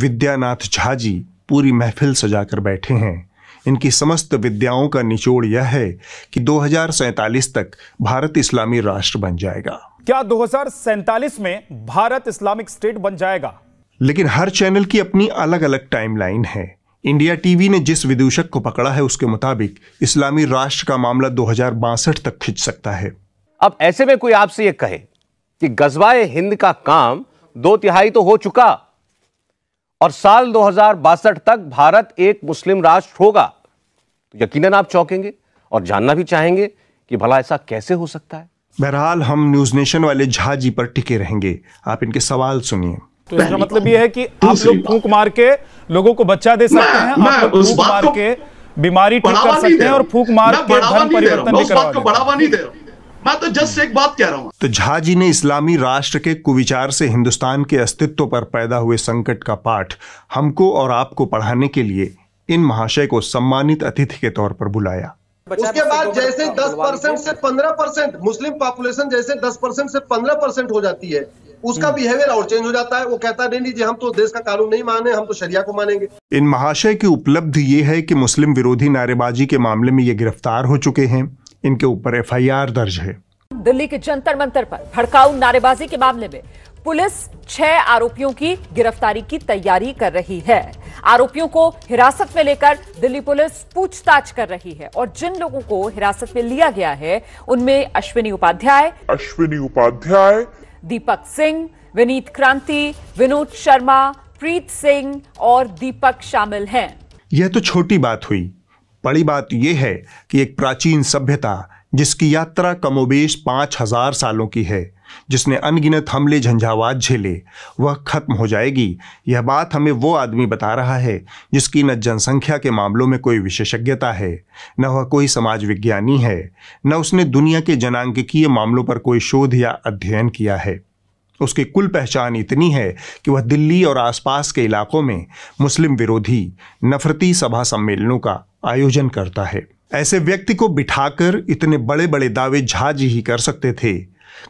विद्यानाथ झा जी पूरी महफिल सजाकर बैठे हैं इनकी समस्त विद्याओं का निचोड़ यह है कि दो तक भारत इस्लामी राष्ट्र बन जाएगा क्या दो में भारत इस्लामिक स्टेट बन जाएगा लेकिन हर चैनल की अपनी अलग अलग टाइमलाइन है इंडिया टीवी ने जिस विदूषक को पकड़ा है उसके मुताबिक इस्लामी राष्ट्र का मामला दो तक खिंच सकता है अब ऐसे में कोई आपसे यह कहे कि गजवाए हिंद का काम दो तिहाई तो हो चुका और साल दो तक भारत एक मुस्लिम राष्ट्र होगा तो यकीनन आप चौकेंगे और जानना भी चाहेंगे कि भला ऐसा कैसे हो सकता है बहरहाल हम न्यूज नेशन वाले झाजी पर टिके रहेंगे आप इनके सवाल सुनिए तो इसका मतलब यह है कि आप लोग फूक मार के लोगों को बच्चा दे सकते हैं आप लोग फूक मार के बीमारी ठीक कर सकते हैं और फूक मार के धर्म परिवर्तन भी करवा बढ़ावा नहीं दे रहा मैं तो जस्ट एक बात कह रहा हूँ तो झा जी ने इस्लामी राष्ट्र के कुविचार से हिंदुस्तान के अस्तित्व पर पैदा हुए संकट का पाठ हमको और आपको पढ़ाने के लिए इन महाशय को सम्मानित अतिथि के तौर पर बुलाया उसके बाद जैसे 10 परसेंट से 15 परसेंट मुस्लिम पॉपुलेशन जैसे 10 परसेंट से 15 परसेंट हो जाती है उसका बिहेवियर हम्म। और चेंज हो जाता है वो कहता नहीं जी हम तो देश का कानून नहीं माने हम तो शरिया को मानेंगे इन महाशय की उपलब्धि ये है कि मुस्लिम विरोधी नारेबाजी के मामले में ये गिरफ्तार हो चुके हैं इनके ऊपर एफ दर्ज है दिल्ली के जंतर मंतर पर भड़काऊ नारेबाजी के मामले में पुलिस छह आरोपियों की गिरफ्तारी की तैयारी कर रही है आरोपियों को हिरासत में लेकर दिल्ली पुलिस पूछताछ कर रही है और जिन लोगों को हिरासत में लिया गया है उनमें अश्विनी उपाध्याय अश्विनी उपाध्याय दीपक सिंह विनीत क्रांति विनोद शर्मा प्रीत सिंह और दीपक शामिल हैं यह तो छोटी बात हुई बड़ी बात यह है कि एक प्राचीन सभ्यता जिसकी यात्रा कमोबेश पाँच हजार सालों की है जिसने अनगिनत हमले झंझावात झेले वह खत्म हो जाएगी यह बात हमें वो आदमी बता रहा है जिसकी न जनसंख्या के मामलों में कोई विशेषज्ञता है न वह कोई समाज विज्ञानी है न उसने दुनिया के जनांकीय मामलों पर कोई शोध या अध्ययन किया है उसकी कुल पहचान इतनी है कि वह दिल्ली और आसपास के इलाकों में मुस्लिम विरोधी नफरती सभा सम्मेलनों का आयोजन करता है ऐसे व्यक्ति को बिठाकर इतने बड़े बड़े दावे झाज ही कर सकते थे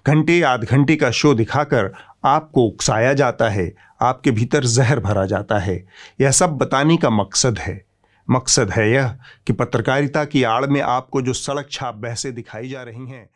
घंटे आध घंटे का शो दिखाकर आपको उकसाया जाता है आपके भीतर जहर भरा जाता है यह सब बताने का मकसद है मकसद है यह कि पत्रकारिता की आड़ में आपको जो सड़क छाप बहसें दिखाई जा रही हैं